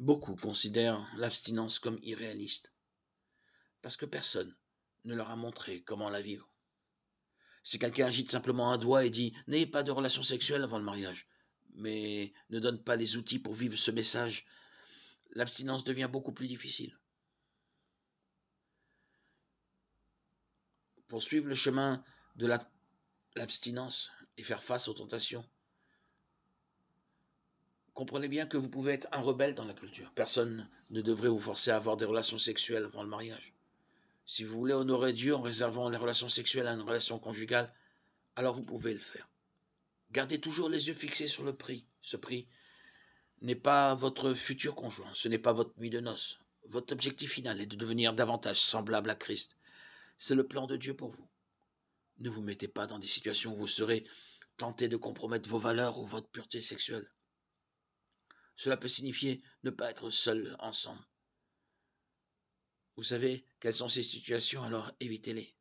Beaucoup considèrent l'abstinence comme irréaliste, parce que personne ne leur a montré comment la vivre. Si quelqu'un agite simplement un doigt et dit N'ayez pas de relation sexuelle avant le mariage, mais ne donne pas les outils pour vivre ce message, l'abstinence devient beaucoup plus difficile. Poursuivre le chemin de l'abstinence et faire face aux tentations comprenez bien que vous pouvez être un rebelle dans la culture. Personne ne devrait vous forcer à avoir des relations sexuelles avant le mariage. Si vous voulez honorer Dieu en réservant les relations sexuelles à une relation conjugale, alors vous pouvez le faire. Gardez toujours les yeux fixés sur le prix. Ce prix n'est pas votre futur conjoint, ce n'est pas votre nuit de noces. Votre objectif final est de devenir davantage semblable à Christ. C'est le plan de Dieu pour vous. Ne vous mettez pas dans des situations où vous serez tenté de compromettre vos valeurs ou votre pureté sexuelle. Cela peut signifier ne pas être seul ensemble. Vous savez quelles sont ces situations, alors évitez-les.